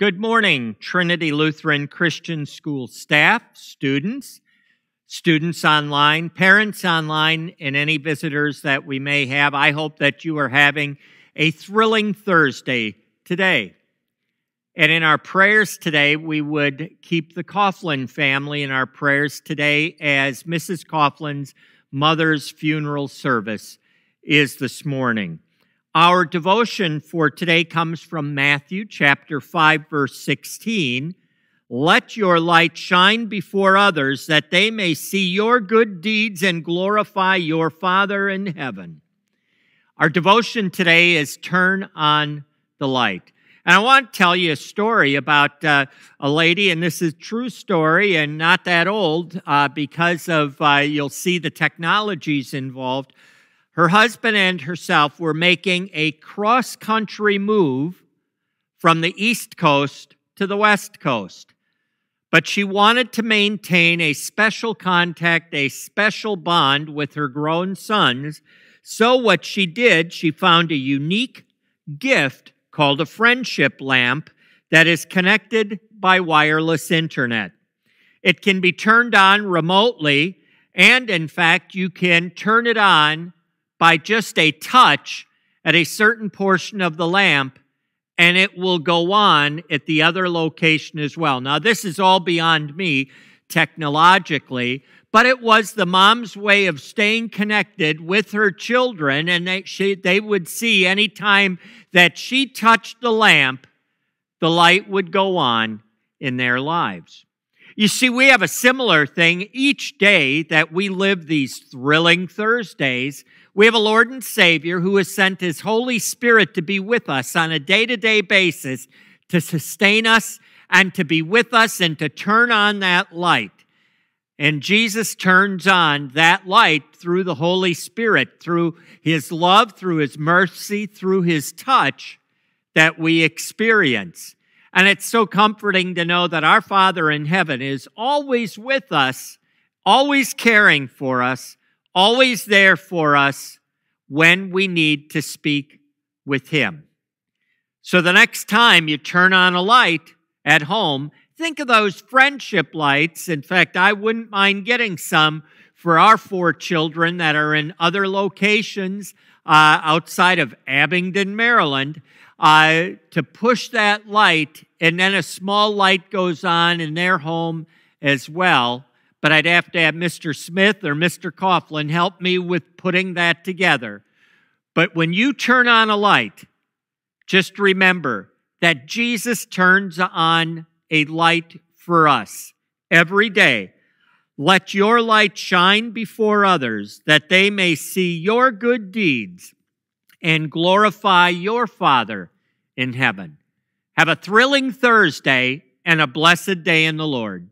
Good morning, Trinity Lutheran Christian School staff, students, students online, parents online, and any visitors that we may have. I hope that you are having a thrilling Thursday today. And in our prayers today, we would keep the Coughlin family in our prayers today as Mrs. Coughlin's mother's funeral service is this morning. Our devotion for today comes from Matthew chapter 5 verse 16. Let your light shine before others that they may see your good deeds and glorify your Father in heaven. Our devotion today is Turn on the Light. And I want to tell you a story about uh, a lady, and this is true story and not that old uh, because of, uh, you'll see the technologies involved her husband and herself were making a cross country move from the East Coast to the West Coast. But she wanted to maintain a special contact, a special bond with her grown sons. So, what she did, she found a unique gift called a friendship lamp that is connected by wireless internet. It can be turned on remotely, and in fact, you can turn it on by just a touch at a certain portion of the lamp, and it will go on at the other location as well. Now, this is all beyond me technologically, but it was the mom's way of staying connected with her children, and they, she, they would see anytime that she touched the lamp, the light would go on in their lives. You see, we have a similar thing each day that we live these thrilling Thursdays. We have a Lord and Savior who has sent his Holy Spirit to be with us on a day to day basis to sustain us and to be with us and to turn on that light. And Jesus turns on that light through the Holy Spirit, through his love, through his mercy, through his touch that we experience. And it's so comforting to know that our Father in heaven is always with us, always caring for us, always there for us when we need to speak with Him. So the next time you turn on a light at home, think of those friendship lights. In fact, I wouldn't mind getting some for our four children that are in other locations uh, outside of Abingdon, Maryland, uh, to push that light, and then a small light goes on in their home as well. But I'd have to have Mr. Smith or Mr. Coughlin help me with putting that together. But when you turn on a light, just remember that Jesus turns on a light for us every day. Let your light shine before others, that they may see your good deeds and glorify your Father in heaven. Have a thrilling Thursday and a blessed day in the Lord.